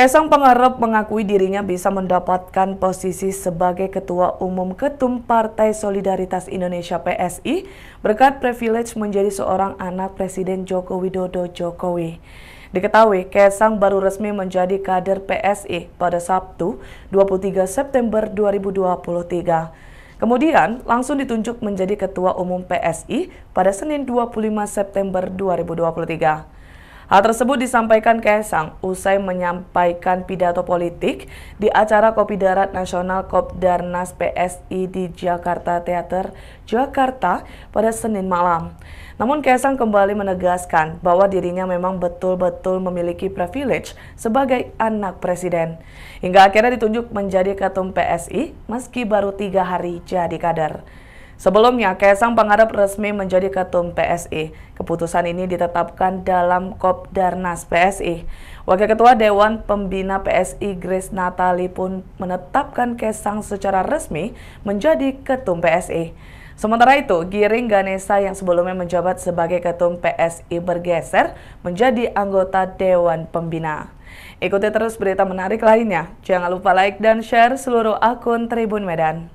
Kaisang Pangarep mengakui dirinya bisa mendapatkan posisi sebagai Ketua Umum Ketum Partai Solidaritas Indonesia PSI berkat privilege menjadi seorang anak Presiden Joko Widodo Jokowi. Diketahui, Kaisang baru resmi menjadi kader PSI pada Sabtu 23 September 2023. Kemudian langsung ditunjuk menjadi Ketua Umum PSI pada Senin 25 September 2023. Hal tersebut disampaikan Kaisang usai menyampaikan pidato politik di acara Kopi Darat Nasional Kopdarnas PSI di Jakarta Teater, Jakarta pada Senin malam. Namun Kaisang kembali menegaskan bahwa dirinya memang betul-betul memiliki privilege sebagai anak presiden. Hingga akhirnya ditunjuk menjadi ketum PSI meski baru tiga hari jadi kader. Sebelumnya, Kaisang Pangarep resmi menjadi ketum PSI. Keputusan ini ditetapkan dalam Kopdarnas PSI. Wakil Ketua Dewan Pembina PSI Grace Natali pun menetapkan Kaisang secara resmi menjadi ketum PSI. Sementara itu, Giring Ganesa yang sebelumnya menjabat sebagai ketum PSI bergeser menjadi anggota Dewan Pembina. Ikuti terus berita menarik lainnya. Jangan lupa like dan share seluruh akun Tribun Medan.